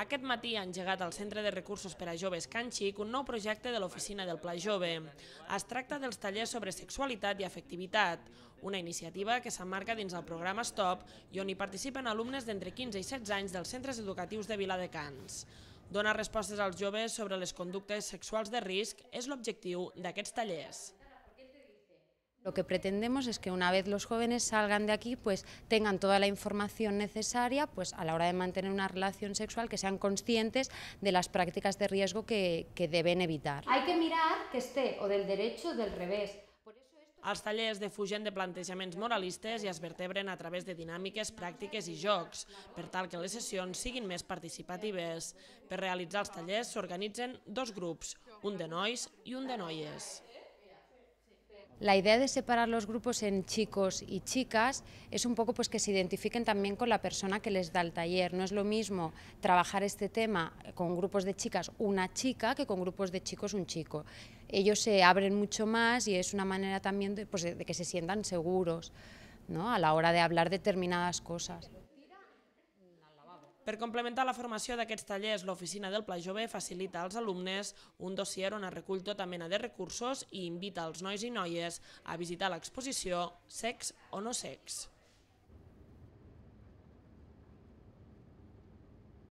Aquest matí ha engegat al Centre de Recursos per a Joves Can Xic un nou projecte de l'Oficina del Pla Jove. Es tracta dels tallers sobre sexualitat i afectivitat, una iniciativa que s'emmarca dins el programa STOP i on hi participen alumnes d'entre 15 i 16 anys dels centres educatius de Viladecans. Donar respostes als joves sobre les conductes sexuals de risc és l'objectiu d'aquests tallers. Lo que pretendemos es que una vez los jóvenes salgan de aquí, pues tengan toda la información necesaria pues, a la hora de mantener una relación sexual, que sean conscientes de las prácticas de riesgo que, que deben evitar. Hay que mirar que esté o del derecho o del revés. Els tallers defugen de plantejaments moralistes i es vertebren a través de dinàmiques, pràctiques i jocs, per tal que les sessions siguin més participatives. Per realitzar els tallers s'organitzen dos grups, un de nois i un de noies. La idea de separar los grupos en chicos y chicas es un poco pues que se identifiquen también con la persona que les da el taller. No es lo mismo trabajar este tema con grupos de chicas una chica que con grupos de chicos un chico. Ellos se abren mucho más y es una manera también de, pues, de que se sientan seguros ¿no? a la hora de hablar determinadas cosas. Per complementar la formació d'aquests tallers, l'oficina del Pla Jove facilita als alumnes un dossier on es recull tota mena de recursos i invita els nois i noies a visitar l'exposició Sex o no sex.